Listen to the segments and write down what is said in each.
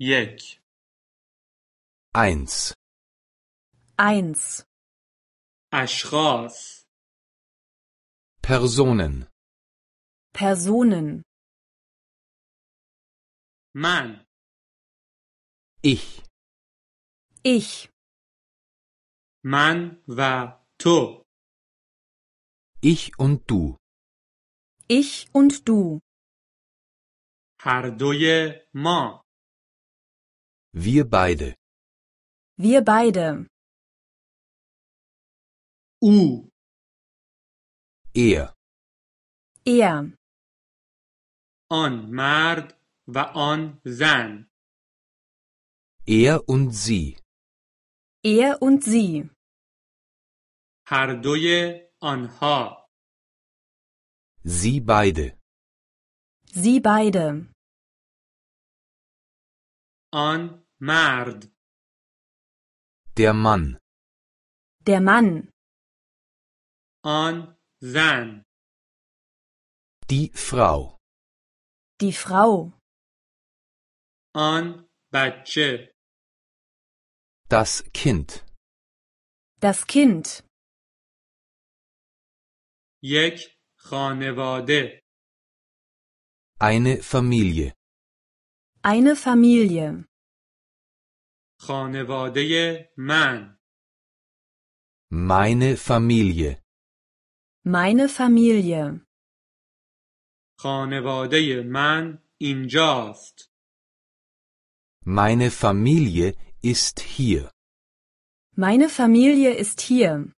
یک eins eins اشخاص Personen Personen Mann. Ich ich Mann و to. Ich und du ich und du Hardoje دوی wir beide. Wir beide. U. Er. Er. On مرد و on Zan. Er und sie. Er und sie. هر on آنها. Sie beide. Sie beide. آن مرد Der Mann Der Mann An زن Die Frau Die Frau An بچه Das Kind Das Kind یک خانواده Eine Familie Eine Familie خانواده من meine Familie meine Familie خانواده من اینجاست meine Familie ist hier meine Familie ist hier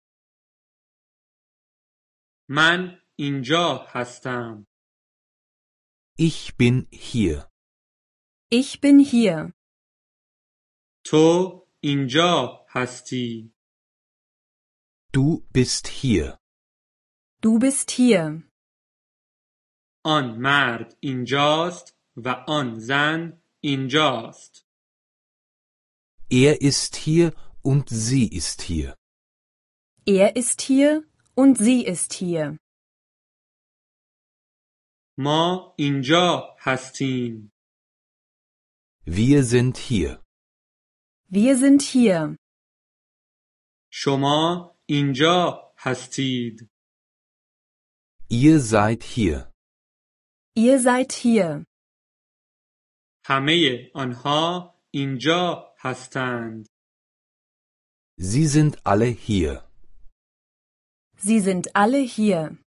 من اینجا هستم ich bin hier ich bin hier تو اینجا هستی. Du bist hier. Du bist hier. آن مرد اینجاست و آن زن اینجاست. Er ist hier und sie ist hier. Er ist hier und sie ist hier. ما اینجا hastin. Wir sind hier. Wir sind hier. شما اینجا هستید. Ihr seid hier. Ihr seid hier. همه آنها اینجا هستند. Sie sind alle hier. Sie sind alle hier.